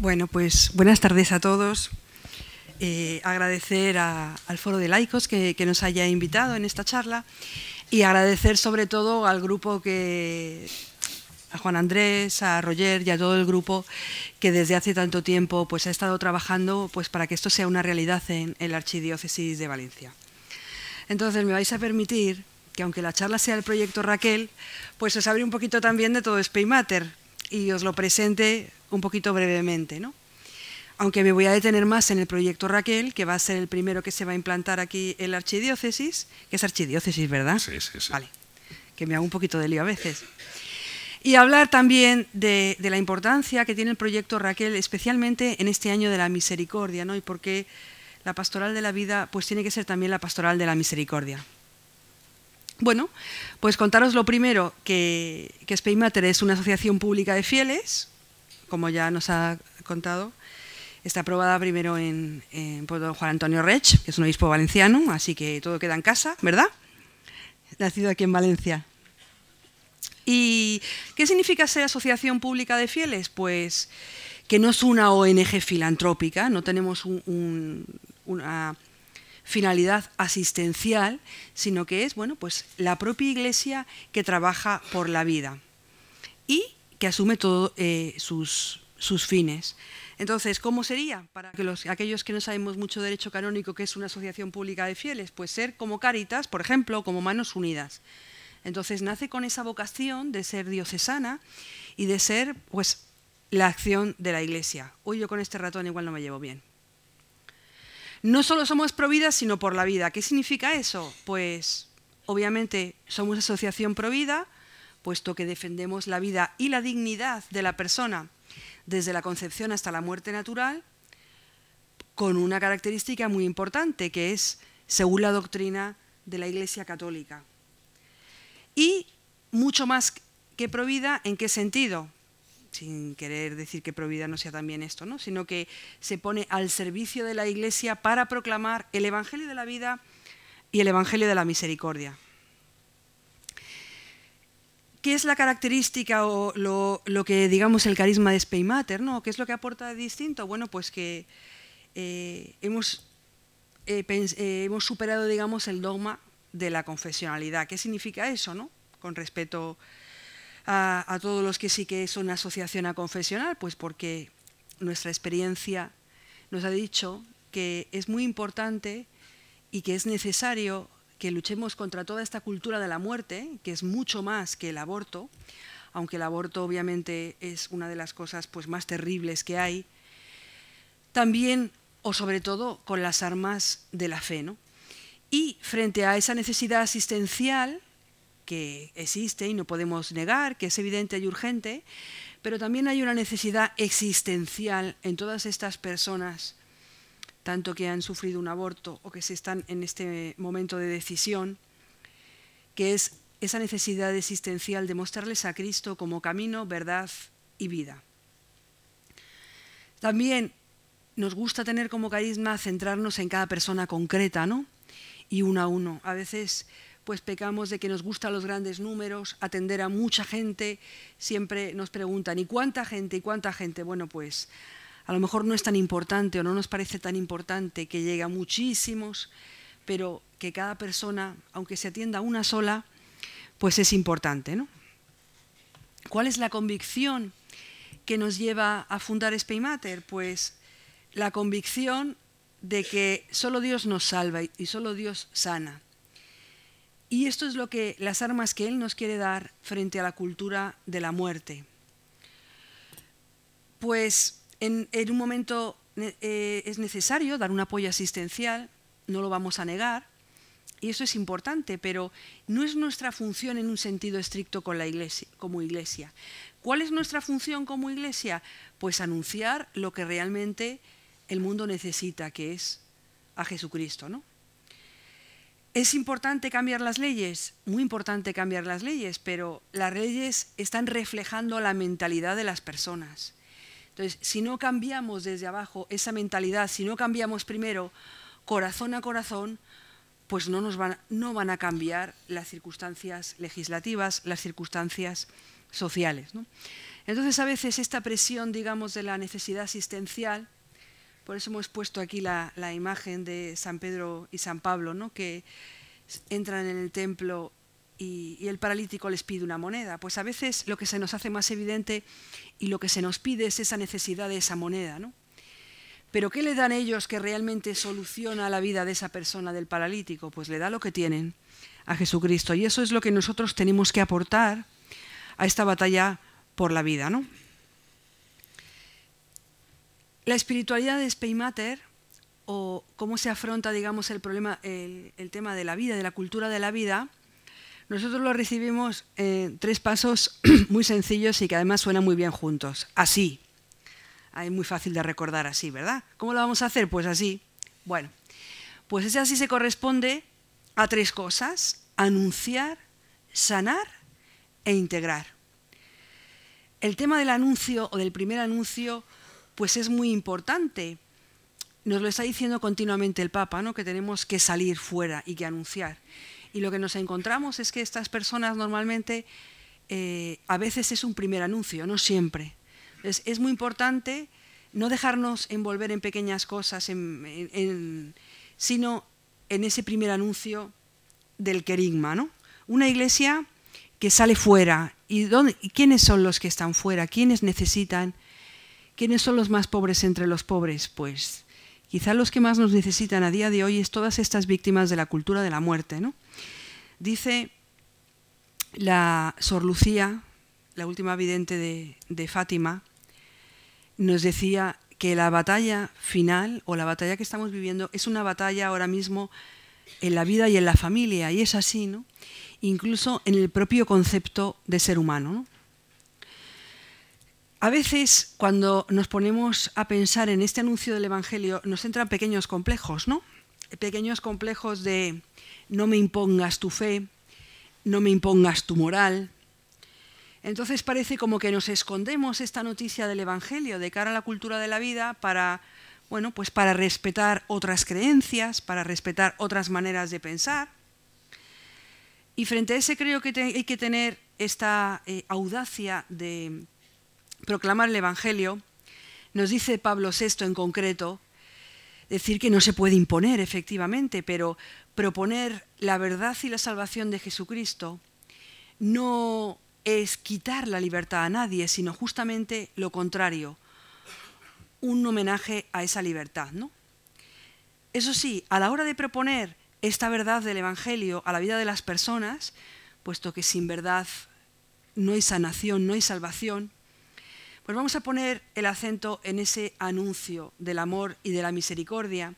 Bueno, pues buenas tardes a todos. Eh, agradecer al Foro de Laicos que, nos haya invitado en esta charla y agradecer sobre todo al grupo que, a Juan Andrés, a Roger y a todo el grupo que desde hace tanto tiempo pues, ha estado trabajando pues, para que esto sea una realidad en, la Archidiócesis de Valencia. Entonces me vais a permitir que aunque la charla sea el proyecto Raquel, pues os abre un poquito también de todo Spaymater y os lo presente un poquito brevemente, ¿no? Aunque me voy a detener más en el proyecto Raquel, que va a ser el primero que se va a implantar aquí en la archidiócesis, que es archidiócesis, ¿verdad? Sí, sí, sí. Vale, que me hago un poquito de lío a veces. Y hablar también de, la importancia que tiene el proyecto Raquel, especialmente en este año de la misericordia, ¿no? Y por qué la pastoral de la vida, pues tiene que ser también la pastoral de la misericordia. Bueno, pues contaros lo primero, que, que mater es una asociación pública de fieles, como ya nos ha contado, está aprobada primero en, por don Juan Antonio Rech, que es un obispo valenciano, así que todo queda en casa, ¿verdad? Nacido aquí en Valencia. ¿Y qué significa ser asociación pública de fieles? Pues que no es una ONG filantrópica, no tenemos una finalidad asistencial, sino que es bueno, pues la propia iglesia que trabaja por la vida. Y que asume todos eh, sus, fines. Entonces, ¿cómo sería para que los, aquellos que no sabemos mucho derecho canónico que es una asociación pública de fieles? Pues ser como Caritas por ejemplo, como Manos Unidas. Entonces, nace con esa vocación de ser diocesana y de ser pues, la acción de la Iglesia. Hoy yo con este ratón igual no me llevo bien. No solo somos providas, sino por la vida. ¿Qué significa eso? Pues, obviamente, somos asociación provida, puesto que defendemos la vida y la dignidad de la persona desde la concepción hasta la muerte natural, con una característica muy importante, que es según la doctrina de la Iglesia Católica. Y mucho más que provida, ¿en qué sentido? Sin querer decir que provida no sea también esto, ¿no? sino que se pone al servicio de la Iglesia para proclamar el Evangelio de la vida y el Evangelio de la misericordia. ¿Qué es la característica o lo, que digamos el carisma de Speymater? ¿no? ¿Qué es lo que aporta de distinto? Bueno, pues que eh, hemos, eh, eh, hemos superado digamos, el dogma de la confesionalidad. ¿Qué significa eso no? con respecto a, todos los que sí que son una asociación a confesional? Pues porque nuestra experiencia nos ha dicho que es muy importante y que es necesario que luchemos contra toda esta cultura de la muerte, que es mucho más que el aborto, aunque el aborto obviamente es una de las cosas pues, más terribles que hay, también o sobre todo con las armas de la fe. ¿no? Y frente a esa necesidad asistencial que existe y no podemos negar, que es evidente y urgente, pero también hay una necesidad existencial en todas estas personas tanto que han sufrido un aborto o que se están en este momento de decisión, que es esa necesidad existencial de mostrarles a Cristo como camino, verdad y vida. También nos gusta tener como carisma centrarnos en cada persona concreta, ¿no? Y uno a uno. A veces pues pecamos de que nos gustan los grandes números, atender a mucha gente, siempre nos preguntan, ¿y cuánta gente? ¿Y cuánta gente? Bueno, pues a lo mejor no es tan importante o no nos parece tan importante que llegue a muchísimos, pero que cada persona, aunque se atienda una sola, pues es importante. ¿no? ¿Cuál es la convicción que nos lleva a fundar Speymater? Pues la convicción de que solo Dios nos salva y solo Dios sana. Y esto es lo que las armas que Él nos quiere dar frente a la cultura de la muerte. Pues en, un momento eh, es necesario dar un apoyo asistencial, no lo vamos a negar, y eso es importante, pero no es nuestra función en un sentido estricto con la iglesia, como iglesia. ¿Cuál es nuestra función como iglesia? Pues anunciar lo que realmente el mundo necesita, que es a Jesucristo, ¿no? ¿Es importante cambiar las leyes? Muy importante cambiar las leyes, pero las leyes están reflejando la mentalidad de las personas. Entonces, si no cambiamos desde abajo esa mentalidad, si no cambiamos primero corazón a corazón, pues no, nos van, no van a cambiar las circunstancias legislativas, las circunstancias sociales. Entonces, a veces esta presión, digamos, de la necesidad asistencial, por eso hemos puesto aquí la, la imagen de San Pedro y San Pablo, ¿no? que entran en el templo y, el paralítico les pide una moneda. Pues a veces lo que se nos hace más evidente y lo que se nos pide es esa necesidad de esa moneda, ¿no? Pero ¿qué le dan ellos que realmente soluciona la vida de esa persona, del paralítico? Pues le da lo que tienen a Jesucristo. Y eso es lo que nosotros tenemos que aportar a esta batalla por la vida. ¿no? La espiritualidad de Speymater, o cómo se afronta digamos, el, problema, el tema de la vida, de la cultura de la vida, nosotros lo recibimos en eh, tres pasos muy sencillos y que además suenan muy bien juntos. Así. Es muy fácil de recordar así, ¿verdad? ¿Cómo lo vamos a hacer? Pues así. Bueno, pues ese así se corresponde a tres cosas. Anunciar, sanar e integrar. El tema del anuncio o del primer anuncio pues es muy importante. Nos lo está diciendo continuamente el Papa, ¿no? que tenemos que salir fuera y que anunciar. Y lo que nos encontramos es que estas personas normalmente, eh, a veces es un primer anuncio, no siempre. Entonces, es muy importante no dejarnos envolver en pequeñas cosas, sino en ese primer anuncio del querigma. ¿no? Una iglesia que sale fuera. ¿Y, ¿Y quiénes son los que están fuera? ¿Quiénes necesitan? ¿Quiénes son los más pobres entre los pobres? Pues Quizá los que más nos necesitan a día de hoy es todas estas víctimas de la cultura de la muerte. ¿no? Dice la Sor Lucía, la última vidente de, de Fátima, nos decía que la batalla final o la batalla que estamos viviendo es una batalla ahora mismo en la vida y en la familia, y es así, ¿no? incluso en el propio concepto de ser humano. ¿no? A veces, cuando nos ponemos a pensar en este anuncio del Evangelio, nos entran pequeños complejos, ¿no? Pequeños complejos de no me impongas tu fe, no me impongas tu moral. Entonces parece como que nos escondemos esta noticia del Evangelio de cara a la cultura de la vida para, bueno, pues para respetar otras creencias, para respetar otras maneras de pensar. Y frente a ese creo que hay que tener esta eh, audacia de proclamar el Evangelio, nos dice Pablo VI en concreto, decir que no se puede imponer efectivamente, pero proponer la verdad y la salvación de Jesucristo no es quitar la libertad a nadie, sino justamente lo contrario, un homenaje a esa libertad, ¿no? Eso sí, a la hora de proponer esta verdad del Evangelio a la vida de las personas, puesto que sin verdad no hay sanación, no hay salvación, pues vamos a poner el acento en ese anuncio del amor y de la misericordia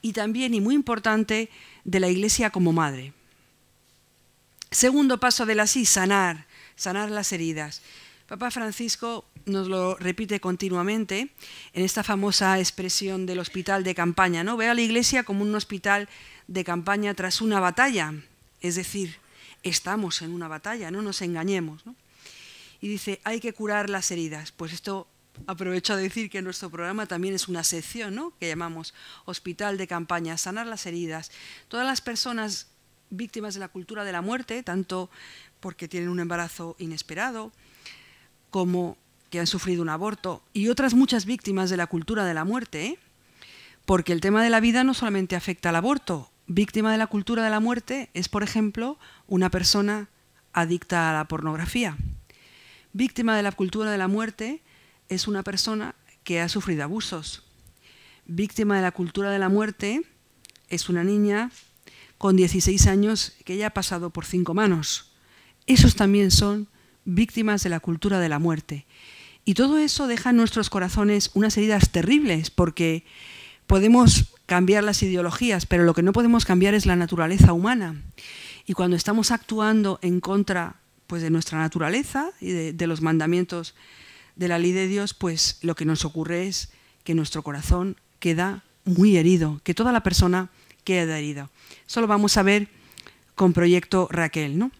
y también, y muy importante, de la Iglesia como madre. Segundo paso de la sí, sanar, sanar las heridas. Papa Francisco nos lo repite continuamente en esta famosa expresión del hospital de campaña, ¿no? Ve a la iglesia como un hospital de campaña tras una batalla, es decir, estamos en una batalla, no nos engañemos, ¿no? y dice, hay que curar las heridas. Pues esto aprovecho a decir que nuestro programa también es una sección, ¿no? Que llamamos Hospital de Campaña, sanar las heridas. Todas las personas víctimas de la cultura de la muerte, tanto porque tienen un embarazo inesperado, como que han sufrido un aborto, y otras muchas víctimas de la cultura de la muerte, ¿eh? porque el tema de la vida no solamente afecta al aborto, víctima de la cultura de la muerte es, por ejemplo, una persona adicta a la pornografía, Víctima de la cultura de la muerte es una persona que ha sufrido abusos. Víctima de la cultura de la muerte es una niña con 16 años que ya ha pasado por cinco manos. Esos también son víctimas de la cultura de la muerte. Y todo eso deja en nuestros corazones unas heridas terribles, porque podemos cambiar las ideologías, pero lo que no podemos cambiar es la naturaleza humana. Y cuando estamos actuando en contra pues, de nuestra naturaleza y de, los mandamientos de la ley de Dios, pues lo que nos ocurre es que nuestro corazón queda muy herido, que toda la persona queda herida. Eso lo vamos a ver con Proyecto Raquel. ¿no?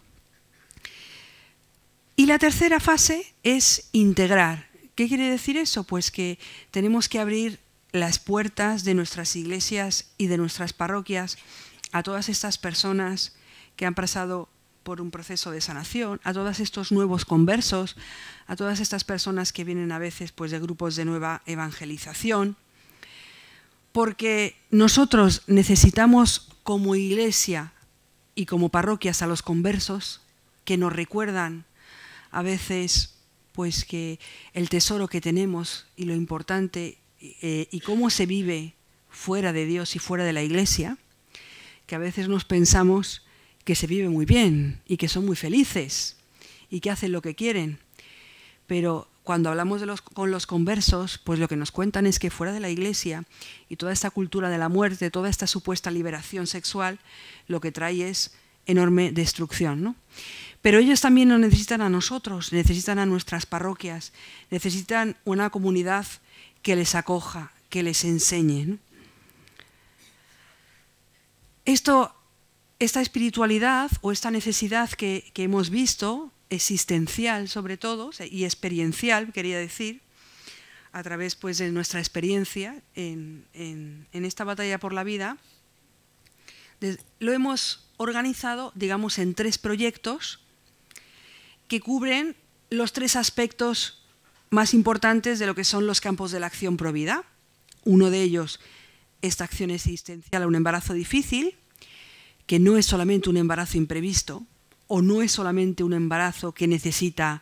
Y la tercera fase es integrar. ¿Qué quiere decir eso? Pues que tenemos que abrir las puertas de nuestras iglesias y de nuestras parroquias a todas estas personas que han pasado por un proceso de sanación, a todos estos nuevos conversos, a todas estas personas que vienen a veces pues, de grupos de nueva evangelización, porque nosotros necesitamos como iglesia y como parroquias a los conversos que nos recuerdan a veces pues que el tesoro que tenemos y lo importante eh, y cómo se vive fuera de Dios y fuera de la iglesia, que a veces nos pensamos que se vive muy bien y que son muy felices y que hacen lo que quieren. Pero cuando hablamos de los, con los conversos, pues lo que nos cuentan es que fuera de la iglesia y toda esta cultura de la muerte, toda esta supuesta liberación sexual, lo que trae es enorme destrucción. Pero ellos también nos necesitan a nosotros, necesitan a nuestras parroquias, necesitan una comunidad que les acoja, que les enseñe. Esto esta espiritualidad o esta necesidad que, hemos visto, existencial sobre todo, y experiencial, quería decir, a través pues, de nuestra experiencia en, esta batalla por la vida, lo hemos organizado, digamos, en tres proyectos que cubren los tres aspectos más importantes de lo que son los campos de la acción pro vida. Uno de ellos, esta acción existencial a un embarazo difícil que no es solamente un embarazo imprevisto o no es solamente un embarazo que necesita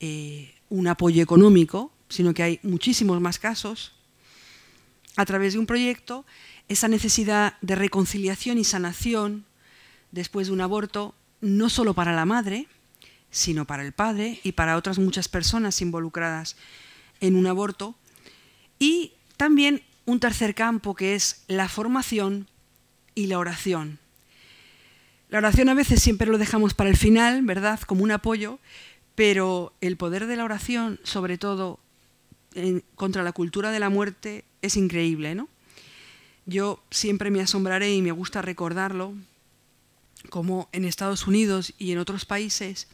eh, un apoyo económico, sino que hay muchísimos más casos, a través de un proyecto, esa necesidad de reconciliación y sanación después de un aborto, no solo para la madre, sino para el padre y para otras muchas personas involucradas en un aborto. Y también un tercer campo que es la formación y la oración. La oración a veces siempre lo dejamos para el final, ¿verdad? Como un apoyo, pero el poder de la oración, sobre todo contra la cultura de la muerte, es increíble, ¿no? Yo siempre me asombraré y me gusta recordarlo, como en Estados Unidos y en otros países,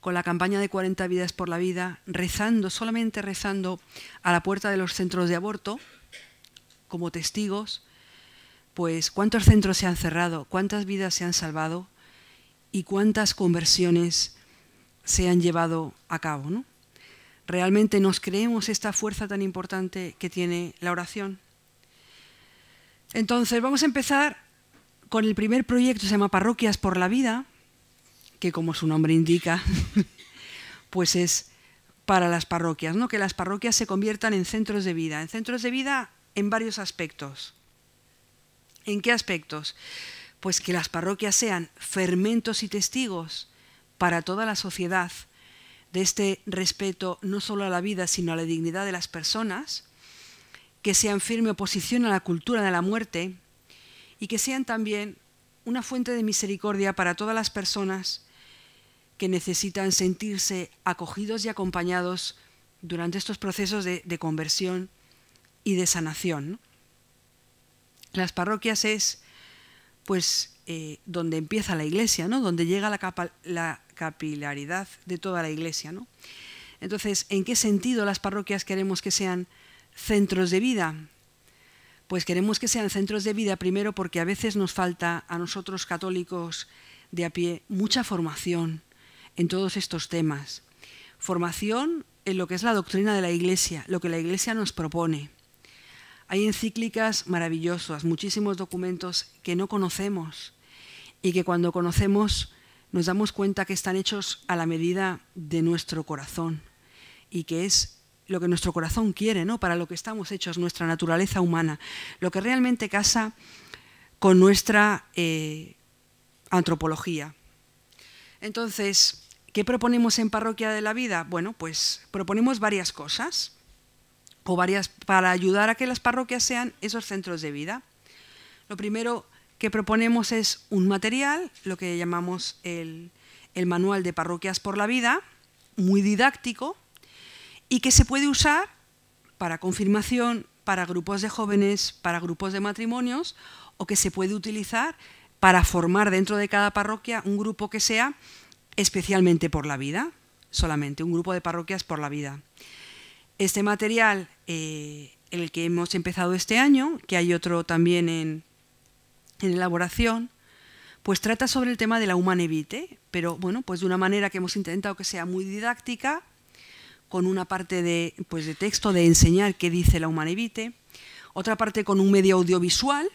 con la campaña de 40 vidas por la vida, rezando, solamente rezando a la puerta de los centros de aborto, como testigos, pues cuántos centros se han cerrado, cuántas vidas se han salvado y cuántas conversiones se han llevado a cabo. ¿no? ¿Realmente nos creemos esta fuerza tan importante que tiene la oración? Entonces, vamos a empezar con el primer proyecto, se llama Parroquias por la Vida, que como su nombre indica, pues es para las parroquias, ¿no? que las parroquias se conviertan en centros de vida, en centros de vida en varios aspectos. ¿En qué aspectos? Pues que las parroquias sean fermentos y testigos para toda la sociedad de este respeto no solo a la vida, sino a la dignidad de las personas, que sean firme oposición a la cultura de la muerte y que sean también una fuente de misericordia para todas las personas que necesitan sentirse acogidos y acompañados durante estos procesos de, conversión y de sanación. ¿no? Las parroquias es, pues, eh, donde empieza la iglesia, ¿no? Donde llega la, la capilaridad de toda la iglesia, ¿no? Entonces, ¿en qué sentido las parroquias queremos que sean centros de vida? Pues queremos que sean centros de vida primero porque a veces nos falta a nosotros católicos de a pie mucha formación en todos estos temas. Formación en lo que es la doctrina de la Iglesia, lo que la Iglesia nos propone. Hay encíclicas maravillosas, muchísimos documentos que no conocemos y que cuando conocemos nos damos cuenta que están hechos a la medida de nuestro corazón y que es lo que nuestro corazón quiere, ¿no? Para lo que estamos hechos, nuestra naturaleza humana, lo que realmente casa con nuestra eh, antropología. Entonces, ¿qué proponemos en Parroquia de la Vida? Bueno, pues proponemos varias cosas o varias, para ayudar a que las parroquias sean esos centros de vida. Lo primero que proponemos es un material, lo que llamamos el, el manual de parroquias por la vida, muy didáctico, y que se puede usar para confirmación, para grupos de jóvenes, para grupos de matrimonios, o que se puede utilizar para formar dentro de cada parroquia un grupo que sea especialmente por la vida, solamente un grupo de parroquias por la vida. Este material, eh, el que hemos empezado este año, que hay otro también en, elaboración, pues trata sobre el tema de la humanevite, pero bueno, pues de una manera que hemos intentado que sea muy didáctica, con una parte de, pues de texto de enseñar qué dice la humanevite, otra parte con un medio audiovisual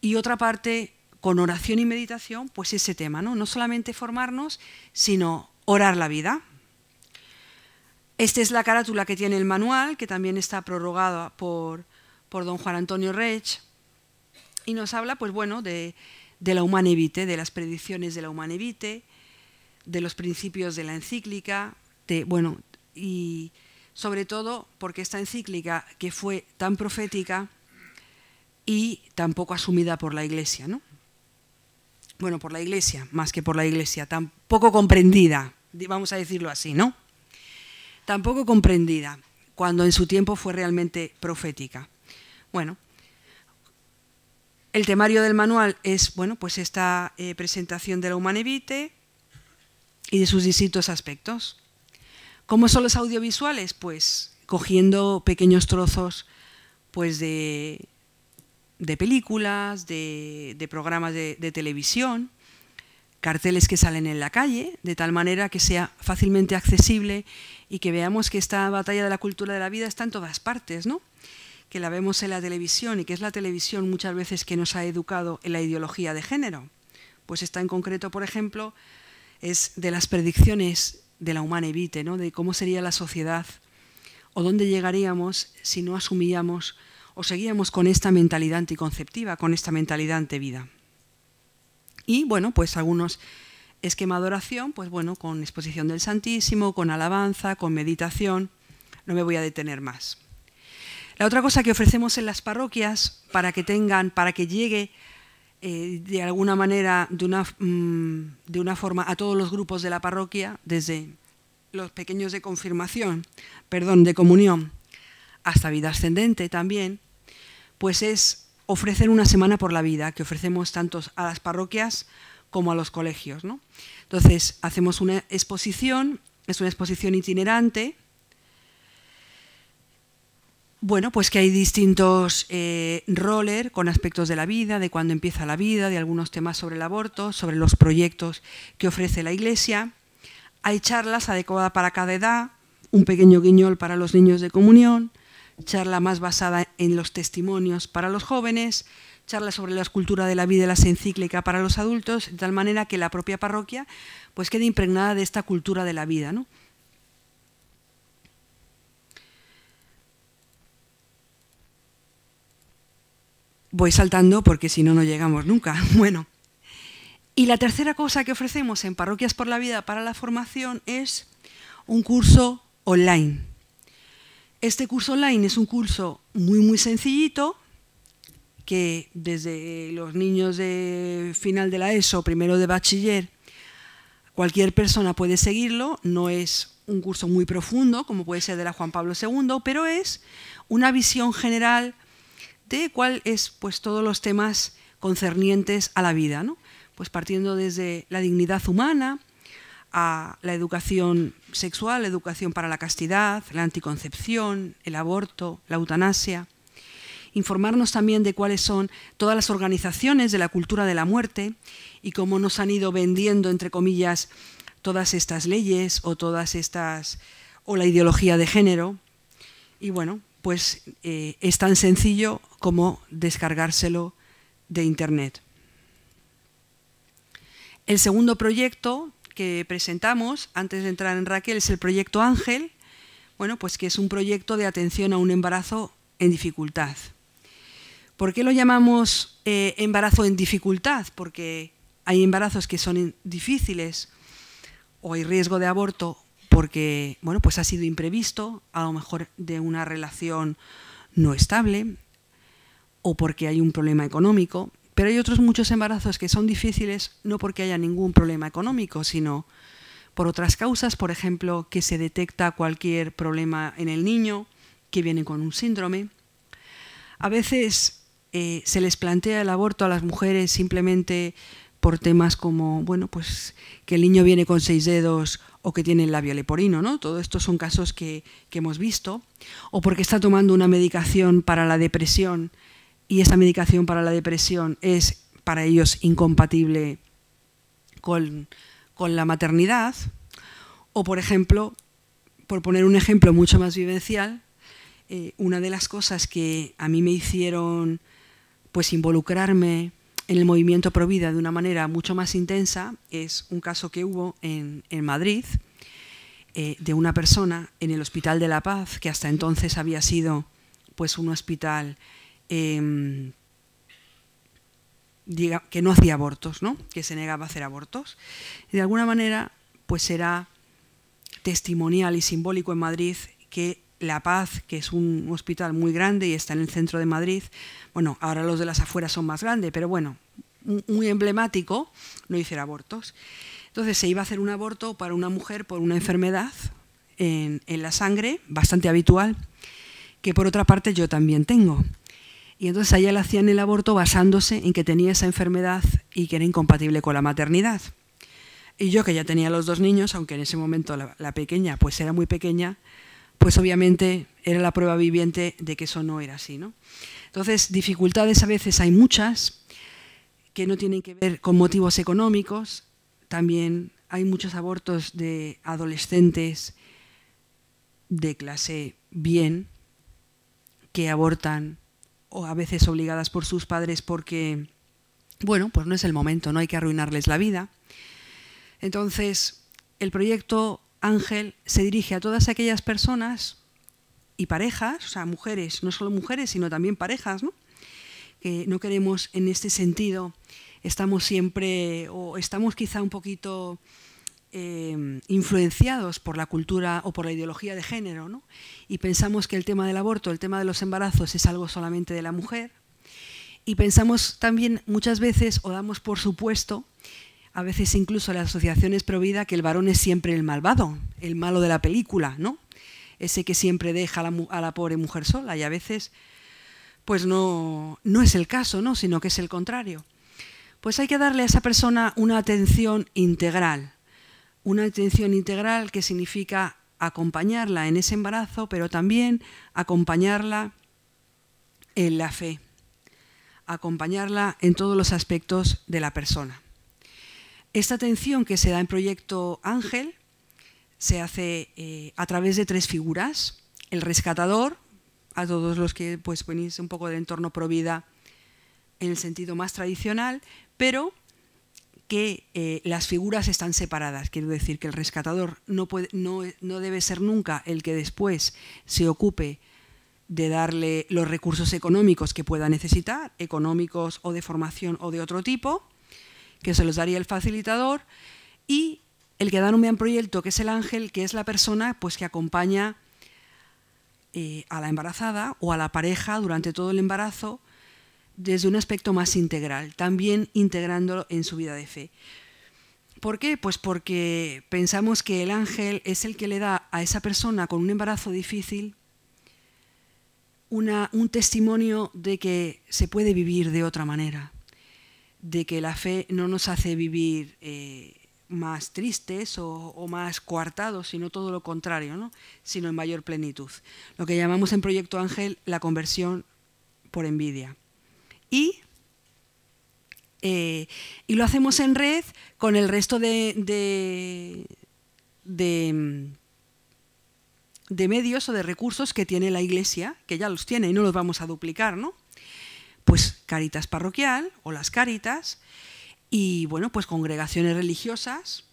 y otra parte con oración y meditación, pues ese tema, ¿no? No solamente formarnos, sino orar la vida. Esta es la carátula que tiene el manual, que también está prorrogada por, por don Juan Antonio Rech, y nos habla, pues bueno, de, de la humanevite, de las predicciones de la humanevite, de los principios de la encíclica, de, bueno, y sobre todo porque esta encíclica que fue tan profética y tan poco asumida por la Iglesia, ¿no? Bueno, por la Iglesia, más que por la Iglesia, tan poco comprendida, vamos a decirlo así, ¿no? tampoco comprendida, cuando en su tiempo fue realmente profética. Bueno, el temario del manual es bueno, pues esta eh, presentación de la Humanevite y de sus distintos aspectos. ¿Cómo son los audiovisuales? Pues cogiendo pequeños trozos pues de, películas, de, programas de, televisión, carteles que salen en la calle, de tal manera que sea fácilmente accesible y que veamos que esta batalla de la cultura de la vida está en todas partes, ¿no? que la vemos en la televisión y que es la televisión muchas veces que nos ha educado en la ideología de género. Pues está en concreto, por ejemplo, es de las predicciones de la humana evite, ¿no? de cómo sería la sociedad o dónde llegaríamos si no asumíamos o seguíamos con esta mentalidad anticonceptiva, con esta mentalidad ante vida. Y bueno, pues algunos esquema de oración, pues bueno, con exposición del Santísimo, con alabanza, con meditación. No me voy a detener más. La otra cosa que ofrecemos en las parroquias para que tengan, para que llegue eh, de alguna manera, de una, mm, de una forma a todos los grupos de la parroquia, desde los pequeños de confirmación, perdón, de comunión, hasta vida ascendente también, pues es ofrecer una semana por la vida que ofrecemos tanto a las parroquias como a los colegios. ¿no? Entonces, hacemos una exposición, es una exposición itinerante. Bueno, pues que hay distintos eh, roller con aspectos de la vida, de cuándo empieza la vida, de algunos temas sobre el aborto, sobre los proyectos que ofrece la Iglesia. Hay charlas adecuadas para cada edad, un pequeño guiñol para los niños de comunión, charla más basada en los testimonios para los jóvenes, charlas sobre la escultura de la vida y la encíclicas para los adultos, de tal manera que la propia parroquia pues quede impregnada de esta cultura de la vida. ¿no? Voy saltando porque si no, no llegamos nunca. Bueno, y la tercera cosa que ofrecemos en Parroquias por la Vida para la formación es un curso online. Este curso online es un curso muy, muy sencillito, que desde los niños de final de la ESO, primero de bachiller, cualquier persona puede seguirlo, no es un curso muy profundo, como puede ser de la Juan Pablo II, pero es una visión general de cuál es pues, todos los temas concernientes a la vida, pues partiendo desde la dignidad humana a la educación sexual, la educación para la castidad, la anticoncepción, el aborto, la eutanasia, informarnos también de cuáles son todas las organizaciones de la cultura de la muerte y cómo nos han ido vendiendo, entre comillas, todas estas leyes o todas estas o la ideología de género. Y bueno, pues eh, es tan sencillo como descargárselo de Internet. El segundo proyecto que presentamos antes de entrar en Raquel es el proyecto Ángel, bueno, pues que es un proyecto de atención a un embarazo en dificultad. ¿Por qué lo llamamos eh, embarazo en dificultad? Porque hay embarazos que son difíciles o hay riesgo de aborto porque bueno, pues ha sido imprevisto, a lo mejor de una relación no estable o porque hay un problema económico, pero hay otros muchos embarazos que son difíciles no porque haya ningún problema económico, sino por otras causas, por ejemplo, que se detecta cualquier problema en el niño que viene con un síndrome. A veces eh, se les plantea el aborto a las mujeres simplemente por temas como, bueno, pues que el niño viene con seis dedos o que tiene el labio leporino, ¿no? Todo estos son casos que, hemos visto. O porque está tomando una medicación para la depresión y esa medicación para la depresión es para ellos incompatible con, la maternidad. O, por ejemplo, por poner un ejemplo mucho más vivencial, eh, una de las cosas que a mí me hicieron pues involucrarme en el movimiento Provida de una manera mucho más intensa es un caso que hubo en, Madrid eh, de una persona en el Hospital de la Paz, que hasta entonces había sido pues un hospital em, diga, que no hacía abortos, ¿no? que se negaba a hacer abortos. de alguna manera, pues era testimonial y simbólico en Madrid que la Paz, que es un hospital muy grande y está en el centro de Madrid. Bueno, ahora los de las afueras son más grandes, pero bueno, muy emblemático, no hiciera abortos. Entonces se iba a hacer un aborto para una mujer por una enfermedad en, la sangre, bastante habitual, que por otra parte yo también tengo. Y entonces allá ella le hacían el aborto basándose en que tenía esa enfermedad y que era incompatible con la maternidad. Y yo que ya tenía los dos niños, aunque en ese momento la, la pequeña pues era muy pequeña, pues obviamente era la prueba viviente de que eso no era así. ¿no? Entonces, dificultades a veces hay muchas que no tienen que ver con motivos económicos, también hay muchos abortos de adolescentes de clase bien que abortan o a veces obligadas por sus padres porque, bueno, pues no es el momento, no hay que arruinarles la vida. Entonces, el proyecto Ángel se dirige a todas aquellas personas y parejas, o sea, mujeres, no solo mujeres, sino también parejas, Que no queremos en este sentido, estamos siempre, o estamos quizá un poquito eh, influenciados por la cultura o por la ideología de género, Y pensamos que el tema del aborto, el tema de los embarazos es algo solamente de la mujer. Y pensamos también muchas veces, o damos por supuesto, a veces incluso la asociación es prohibida que el varón es siempre el malvado, el malo de la película, ¿no? Ese que siempre deja a la, a la pobre mujer sola y a veces pues no, no es el caso, ¿no? Sino que es el contrario. Pues hay que darle a esa persona una atención integral, una atención integral que significa acompañarla en ese embarazo, pero también acompañarla en la fe, acompañarla en todos los aspectos de la persona. Esta atención que se da en Proyecto Ángel se hace eh, a través de tres figuras. El rescatador, a todos los que pues, venís un poco del entorno provida en el sentido más tradicional, pero que eh, las figuras están separadas. Quiero decir que el rescatador no debe ser nunca el que después se ocupe de darle los recursos económicos que pueda necesitar, económicos o de formación o de otro tipo, que se los daría el facilitador, y el que da un bien proyecto, que es el ángel, que es la persona pues, que acompaña eh, a la embarazada o a la pareja durante todo el embarazo desde un aspecto más integral, también integrándolo en su vida de fe. ¿Por qué? Pues porque pensamos que el ángel es el que le da a esa persona con un embarazo difícil un testimonio de que se puede vivir de otra manera, de que la fe no nos hace vivir eh, más tristes o, más coartados, sino todo lo contrario, sino en mayor plenitud. Lo que llamamos en Proyecto Ángel la conversión por envidia. Y, eh, y lo hacemos en red con el resto de, de medios o de recursos que tiene la Iglesia, que ya los tiene y no los vamos a duplicar, ¿no? Pues Caritas Parroquial o las Caritas y bueno, pues congregaciones religiosas.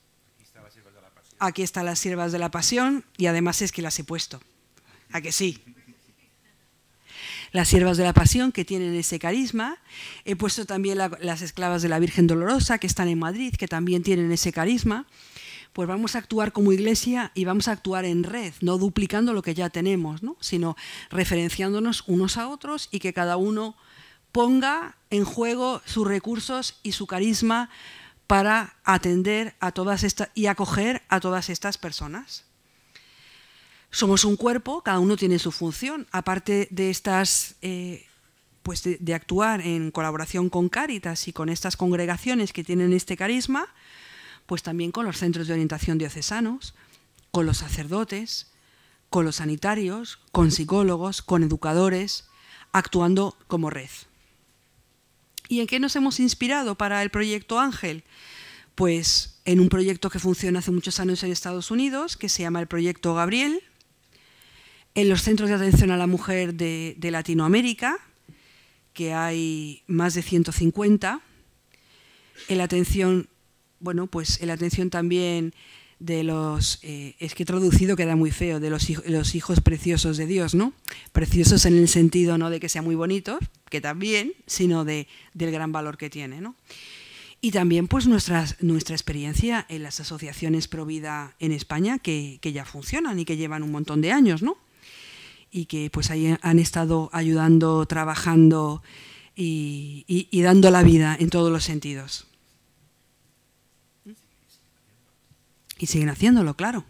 Aquí están las siervas de la pasión y además es que las he puesto. ¿A que sí? Las siervas de la pasión que tienen ese carisma. He puesto también las esclavas de la Virgen Dolorosa que están en Madrid, que también tienen ese carisma. Pues vamos a actuar como iglesia y vamos a actuar en red, no duplicando lo que ya tenemos, sino referenciándonos unos a otros y que cada uno ponga en juego sus recursos y su carisma para atender a todas estas y acoger a todas estas personas. Somos un cuerpo, cada uno tiene su función. Aparte de estas, eh, pues de, actuar en colaboración con Cáritas y con estas congregaciones que tienen este carisma, pues también con los centros de orientación diocesanos, con los sacerdotes, con los sanitarios, con psicólogos, con educadores, actuando como red. ¿Y en qué nos hemos inspirado para el proyecto Ángel? Pues en un proyecto que funciona hace muchos años en Estados Unidos, que se llama el Proyecto Gabriel, en los centros de atención a la mujer de, Latinoamérica, que hay más de 150, en la atención, bueno, pues en la atención también de los, eh, es que traducido queda muy feo, de los, hijos preciosos de Dios, ¿no? Preciosos en el sentido no de que sean muy bonitos, que también, sino de, del gran valor que tiene, ¿no? Y también pues nuestra experiencia en las asociaciones pro vida en España, que, ya funcionan y que llevan un montón de años, ¿no? Y que pues ahí han estado ayudando, trabajando y dando la vida en todos los sentidos. Y siguen haciéndolo, claro.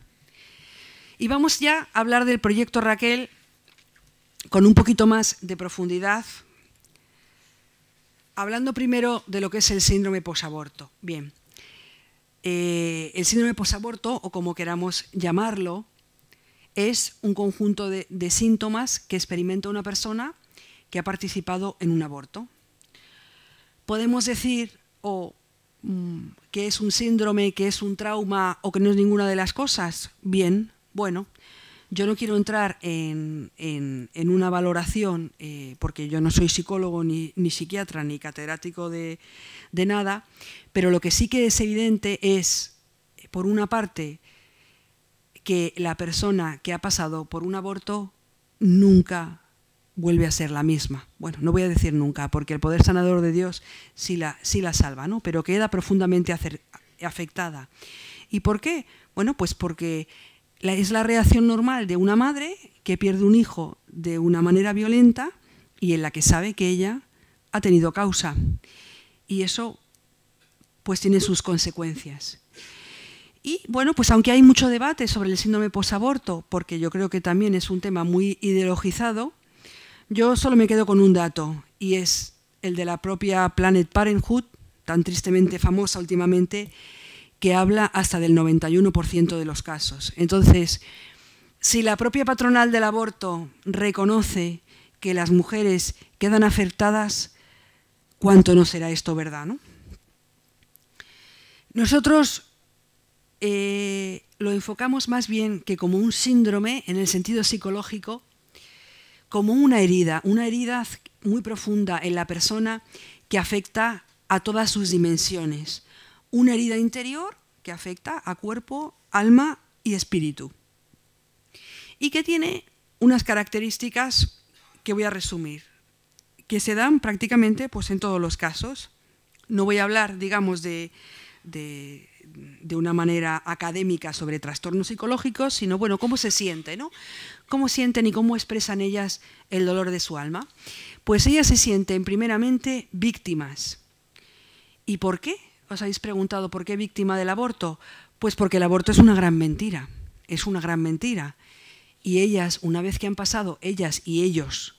Y vamos ya a hablar del proyecto Raquel con un poquito más de profundidad, hablando primero de lo que es el síndrome posaborto. Bien, eh, el síndrome posaborto, o como queramos llamarlo, es un conjunto de, de síntomas que experimenta una persona que ha participado en un aborto. Podemos decir o Mm, que es un síndrome, que es un trauma o que no es ninguna de las cosas, bien, bueno, yo no quiero entrar en, en, una valoración, eh, porque yo no soy psicólogo, ni, psiquiatra, ni catedrático de, de, nada, pero lo que sí que es evidente es, por una parte, que la persona que ha pasado por un aborto nunca vuelve a ser la misma. Bueno, no voy a decir nunca, porque el poder sanador de Dios sí la, la salva, ¿no? pero queda profundamente afectada. ¿Y por qué? Bueno, pues porque es la reacción normal de una madre que pierde un hijo de una manera violenta y en la que sabe que ella ha tenido causa. Y eso pues tiene sus consecuencias. Y bueno, pues aunque hay mucho debate sobre el síndrome posaborto, porque yo creo que también es un tema muy ideologizado, yo solo me quedo con un dato y es el de la propia Planet Parenthood, tan tristemente famosa últimamente, que habla hasta del 91% de los casos. Entonces, si la propia patronal del aborto reconoce que las mujeres quedan afectadas, ¿cuánto no será esto verdad? Nosotros eh, lo enfocamos más bien que como un síndrome en el sentido psicológico como una herida, una herida muy profunda en la persona que afecta a todas sus dimensiones. Una herida interior que afecta a cuerpo, alma y espíritu. Y que tiene unas características que voy a resumir, que se dan prácticamente pues, en todos los casos. No voy a hablar, digamos, de de una manera académica sobre trastornos psicológicos, sino bueno, cómo se siente, ¿no? Cómo sienten y cómo expresan ellas el dolor de su alma. Pues ellas se sienten primeramente víctimas. ¿Y por qué? Os habéis preguntado por qué víctima del aborto. Pues porque el aborto es una gran mentira, es una gran mentira. Y ellas, una vez que han pasado, ellas y ellos,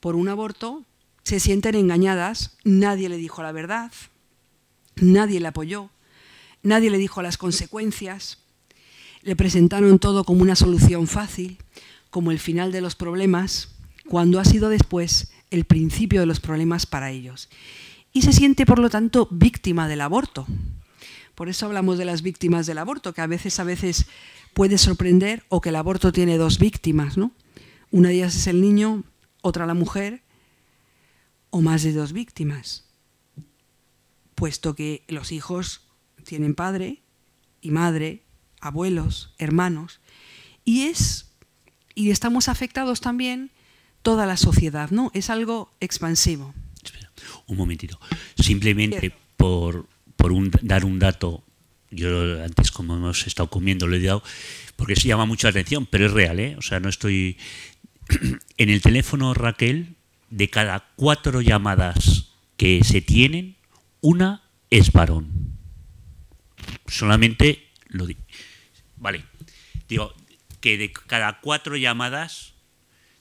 por un aborto, se sienten engañadas, nadie le dijo la verdad, nadie le apoyó, Nadie le dijo las consecuencias. Le presentaron todo como una solución fácil, como el final de los problemas, cuando ha sido después el principio de los problemas para ellos. Y se siente, por lo tanto, víctima del aborto. Por eso hablamos de las víctimas del aborto, que a veces, a veces puede sorprender o que el aborto tiene dos víctimas, ¿no? Una de ellas es el niño, otra la mujer, o más de dos víctimas, puesto que los hijos tienen padre y madre, abuelos, hermanos, y es y estamos afectados también toda la sociedad, ¿no? Es algo expansivo. un momentito. Simplemente por, dar un dato, yo antes como hemos estado comiendo lo he dado, porque se llama mucha atención, pero es real, ¿eh? O sea, no estoy... en el teléfono, Raquel, de cada cuatro llamadas que se tienen, una es varón solamente lo di. Vale. Digo, que de cada cuatro llamadas,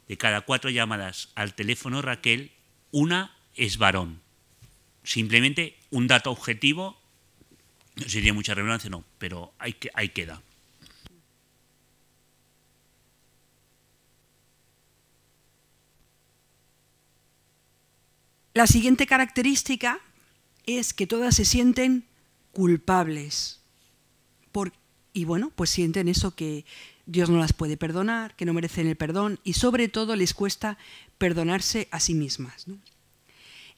de cada cuatro llamadas al teléfono Raquel, una es varón. Simplemente un dato objetivo, no sería mucha relevancia, no, pero hay que, ahí queda. La siguiente característica es que todas se sienten culpables. Por, y bueno, pues sienten eso que Dios no las puede perdonar, que no merecen el perdón y sobre todo les cuesta perdonarse a sí mismas.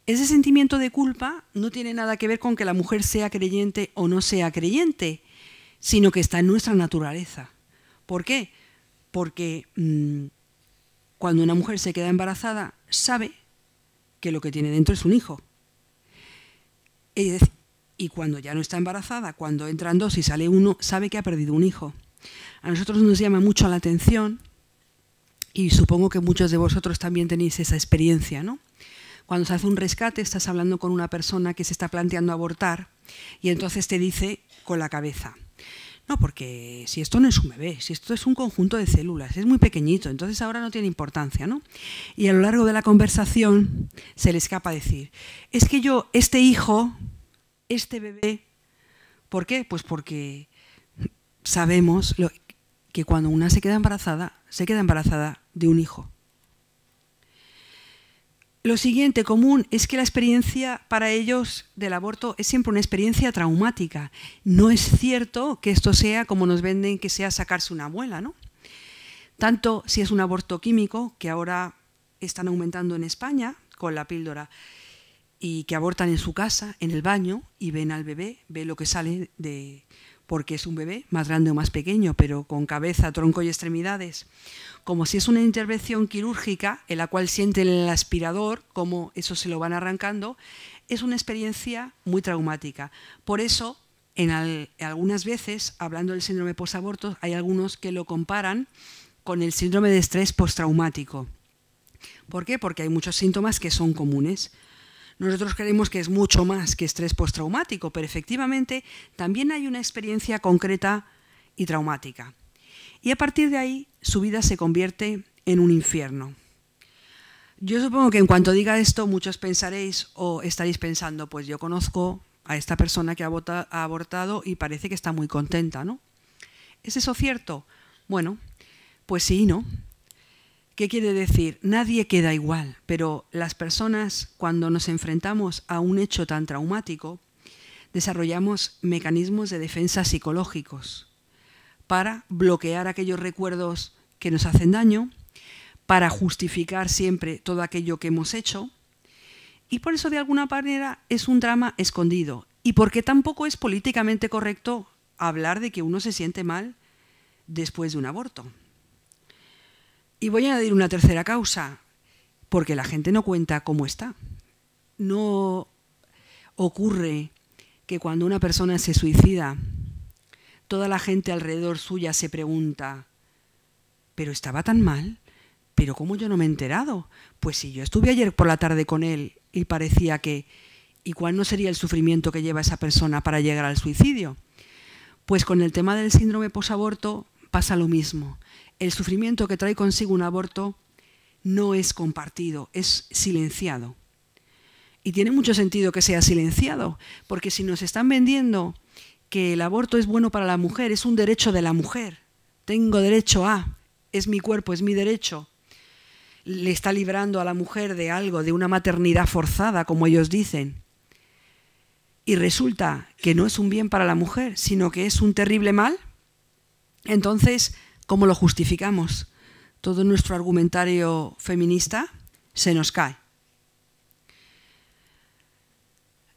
Ese sentimiento de culpa no tiene nada que ver con que la mujer sea creyente o no sea creyente, sino que está en nuestra naturaleza. ¿Por qué? Porque mm, cuando una mujer se queda embarazada, sabe que lo que tiene dentro es un hijo y cuando ya no está embarazada, cuando entran dos y sale uno, sabe que ha perdido un hijo. A nosotros nos llama mucho la atención y supongo que muchos de vosotros también tenéis esa experiencia, ¿no? Cuando se hace un rescate estás hablando con una persona que se está planteando abortar y entonces te dice con la cabeza. No, porque si esto no es un bebé, si esto es un conjunto de células, es muy pequeñito, entonces ahora no tiene importancia, ¿no? Y a lo largo de la conversación se le escapa decir, es que yo, este hijo, este bebé. ¿Por qué? Pues porque sabemos que cuando una se queda embarazada, se queda embarazada de un hijo. Lo siguiente común es que la experiencia para ellos del aborto es siempre una experiencia traumática. No es cierto que esto sea como nos venden que sea sacarse una abuela, ¿no? Tanto si es un aborto químico, que ahora están aumentando en España con la píldora, y que abortan en su casa, en el baño, y ven al bebé, ve lo que sale de porque es un bebé, más grande o más pequeño, pero con cabeza, tronco y extremidades, como si es una intervención quirúrgica en la cual sienten el aspirador, como eso se lo van arrancando, es una experiencia muy traumática. Por eso, en algunas veces, hablando del síndrome post hay algunos que lo comparan con el síndrome de estrés postraumático. ¿Por qué? Porque hay muchos síntomas que son comunes. Nosotros creemos que es mucho más que estrés postraumático, pero efectivamente también hay una experiencia concreta y traumática. Y a partir de ahí su vida se convierte en un infierno. Yo supongo que en cuanto diga esto muchos pensaréis o estaréis pensando, pues yo conozco a esta persona que ha abortado y parece que está muy contenta, ¿no? ¿Es eso cierto? Bueno, pues sí y no. ¿Qué quiere decir? Nadie queda igual, pero las personas cuando nos enfrentamos a un hecho tan traumático, desarrollamos mecanismos de defensa psicológicos para bloquear aquellos recuerdos que nos hacen daño, para justificar siempre todo aquello que hemos hecho, y por eso de alguna manera es un drama escondido, y porque tampoco es políticamente correcto hablar de que uno se siente mal después de un aborto. Y voy a añadir una tercera causa, porque la gente no cuenta cómo está. No ocurre que cuando una persona se suicida, toda la gente alrededor suya se pregunta, ¿pero estaba tan mal? ¿Pero cómo yo no me he enterado? Pues si yo estuve ayer por la tarde con él y parecía que... ¿Y cuál no sería el sufrimiento que lleva esa persona para llegar al suicidio? Pues con el tema del síndrome posaborto pasa lo mismo el sufrimiento que trae consigo un aborto no es compartido, es silenciado. Y tiene mucho sentido que sea silenciado, porque si nos están vendiendo que el aborto es bueno para la mujer, es un derecho de la mujer, tengo derecho a, es mi cuerpo, es mi derecho, le está librando a la mujer de algo, de una maternidad forzada, como ellos dicen, y resulta que no es un bien para la mujer, sino que es un terrible mal, entonces ¿Cómo lo justificamos? Todo nuestro argumentario feminista se nos cae.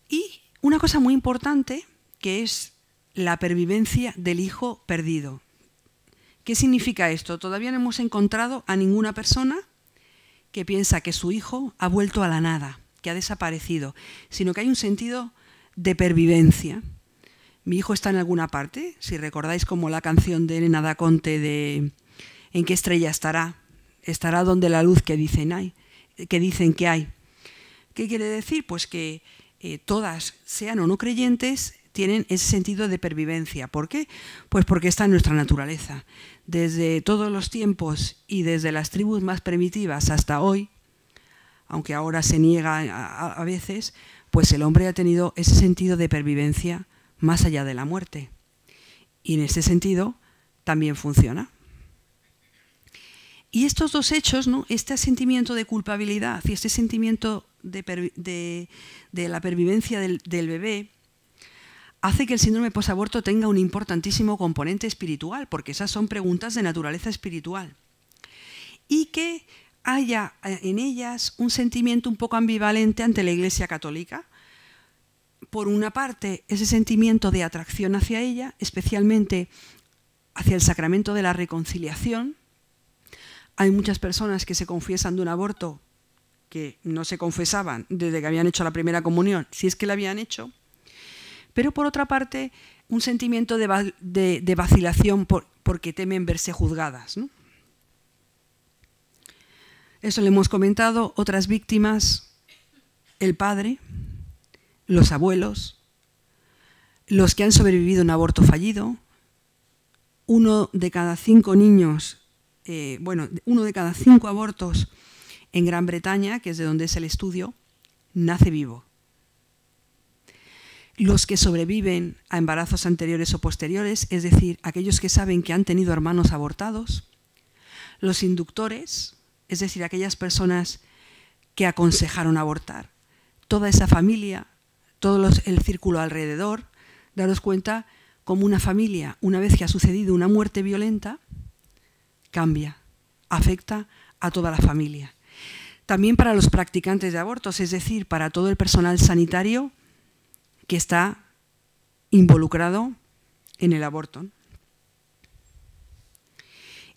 Y una cosa muy importante que es la pervivencia del hijo perdido. ¿Qué significa esto? Todavía no hemos encontrado a ninguna persona que piensa que su hijo ha vuelto a la nada, que ha desaparecido, sino que hay un sentido de pervivencia. Mi hijo está en alguna parte, si recordáis como la canción de Elena da Conte de ¿En qué estrella estará? Estará donde la luz que dicen hay, que dicen que hay. ¿Qué quiere decir? Pues que eh, todas, sean o no creyentes, tienen ese sentido de pervivencia. ¿Por qué? Pues porque está en nuestra naturaleza. Desde todos los tiempos y desde las tribus más primitivas hasta hoy, aunque ahora se niega a, a, veces, pues el hombre ha tenido ese sentido de pervivencia más allá de la muerte. Y en este sentido también funciona. Y estos dos hechos, ¿no? este sentimiento de culpabilidad y este sentimiento de, la pervivencia del, del, bebé, hace que el síndrome posaborto tenga un importantísimo componente espiritual, porque esas son preguntas de naturaleza espiritual. Y que haya eh, en ellas un sentimiento un poco ambivalente ante la Iglesia Católica, por una parte, ese sentimiento de atracción hacia ella, especialmente hacia el sacramento de la reconciliación. Hay muchas personas que se confiesan de un aborto que no se confesaban desde que habían hecho la primera comunión, si es que la habían hecho, pero por otra parte un sentimiento de, vacilación porque temen verse juzgadas. Eso le hemos comentado, otras víctimas, el padre, los abuelos, los que han sobrevivido a un aborto fallido, uno de cada cinco niños, eh, bueno, uno de cada cinco abortos en Gran Bretaña, que es de donde es el estudio, nace vivo. Los que sobreviven a embarazos anteriores o posteriores, es decir, aquellos que saben que han tenido hermanos abortados, los inductores, es decir, aquellas personas que aconsejaron abortar, toda esa familia todo el círculo alrededor, daros cuenta cómo una familia, una vez que ha sucedido una muerte violenta, cambia, afecta a toda la familia. También para los practicantes de abortos, es decir, para todo el personal sanitario que está involucrado en el aborto.